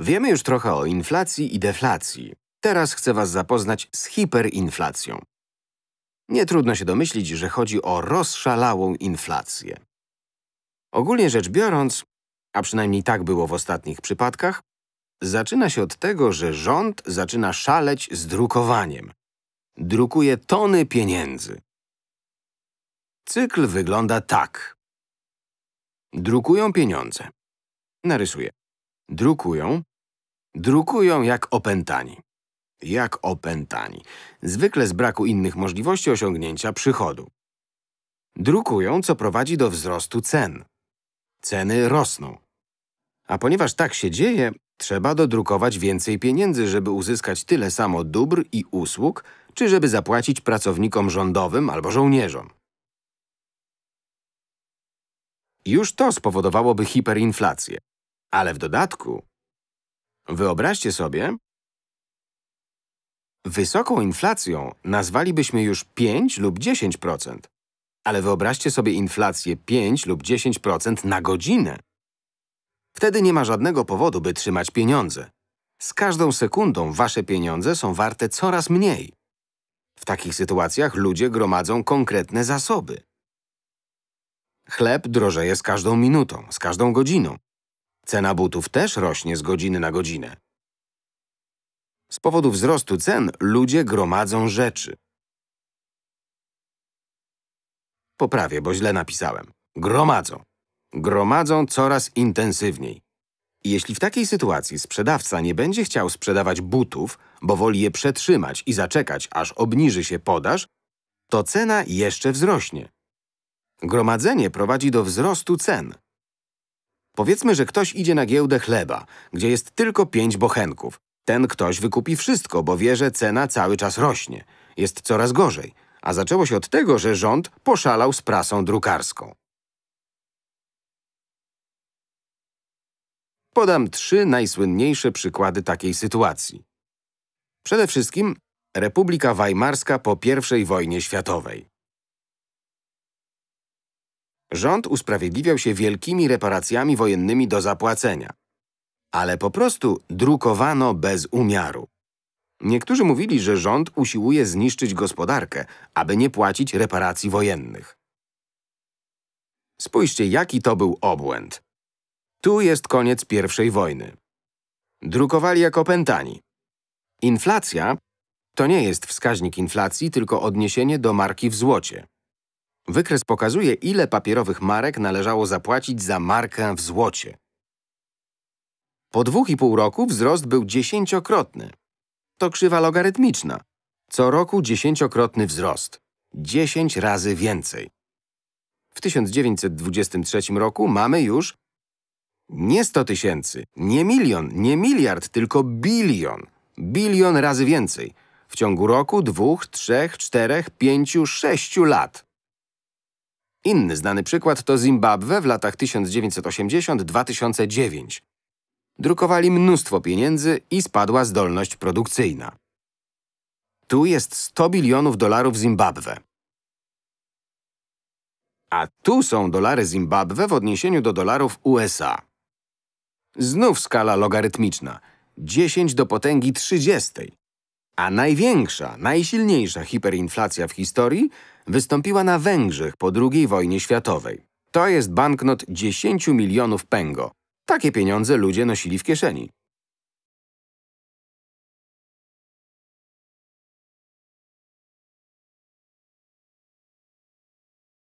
Wiemy już trochę o inflacji i deflacji. Teraz chcę Was zapoznać z hiperinflacją. Nie trudno się domyślić, że chodzi o rozszalałą inflację. Ogólnie rzecz biorąc, a przynajmniej tak było w ostatnich przypadkach, zaczyna się od tego, że rząd zaczyna szaleć z drukowaniem. Drukuje tony pieniędzy. Cykl wygląda tak. Drukują pieniądze. Narysuję drukują, drukują jak opętani. Jak opętani. Zwykle z braku innych możliwości osiągnięcia przychodu. Drukują, co prowadzi do wzrostu cen. Ceny rosną. A ponieważ tak się dzieje, trzeba dodrukować więcej pieniędzy, żeby uzyskać tyle samo dóbr i usług, czy żeby zapłacić pracownikom rządowym albo żołnierzom. Już to spowodowałoby hiperinflację. Ale w dodatku, wyobraźcie sobie, wysoką inflacją nazwalibyśmy już 5 lub 10%. Ale wyobraźcie sobie inflację 5 lub 10% na godzinę. Wtedy nie ma żadnego powodu, by trzymać pieniądze. Z każdą sekundą wasze pieniądze są warte coraz mniej. W takich sytuacjach ludzie gromadzą konkretne zasoby. Chleb drożeje z każdą minutą, z każdą godziną. Cena butów też rośnie z godziny na godzinę. Z powodu wzrostu cen ludzie gromadzą rzeczy. Poprawię, bo źle napisałem. Gromadzą. Gromadzą coraz intensywniej. Jeśli w takiej sytuacji sprzedawca nie będzie chciał sprzedawać butów, bo woli je przetrzymać i zaczekać, aż obniży się podaż, to cena jeszcze wzrośnie. Gromadzenie prowadzi do wzrostu cen. Powiedzmy, że ktoś idzie na giełdę chleba, gdzie jest tylko pięć bochenków. Ten ktoś wykupi wszystko, bo wie, że cena cały czas rośnie. Jest coraz gorzej. A zaczęło się od tego, że rząd poszalał z prasą drukarską. Podam trzy najsłynniejsze przykłady takiej sytuacji. Przede wszystkim Republika Weimarska po I wojnie światowej. Rząd usprawiedliwiał się wielkimi reparacjami wojennymi do zapłacenia. Ale po prostu drukowano bez umiaru. Niektórzy mówili, że rząd usiłuje zniszczyć gospodarkę, aby nie płacić reparacji wojennych. Spójrzcie, jaki to był obłęd. Tu jest koniec pierwszej wojny. Drukowali jak opętani. Inflacja to nie jest wskaźnik inflacji, tylko odniesienie do marki w złocie. Wykres pokazuje, ile papierowych marek należało zapłacić za markę w złocie. Po dwóch i pół roku wzrost był dziesięciokrotny. To krzywa logarytmiczna. Co roku dziesięciokrotny wzrost. dziesięć razy więcej. W 1923 roku mamy już nie 100 tysięcy, nie milion, nie miliard, tylko bilion. Bilion razy więcej. W ciągu roku, dwóch, trzech, czterech, pięciu, sześciu lat. Inny znany przykład to Zimbabwe w latach 1980-2009. Drukowali mnóstwo pieniędzy i spadła zdolność produkcyjna. Tu jest 100 bilionów dolarów Zimbabwe. A tu są dolary Zimbabwe w odniesieniu do dolarów USA. Znów skala logarytmiczna. 10 do potęgi 30. A największa, najsilniejsza hiperinflacja w historii wystąpiła na Węgrzech po II wojnie światowej. To jest banknot 10 milionów pengo. Takie pieniądze ludzie nosili w kieszeni.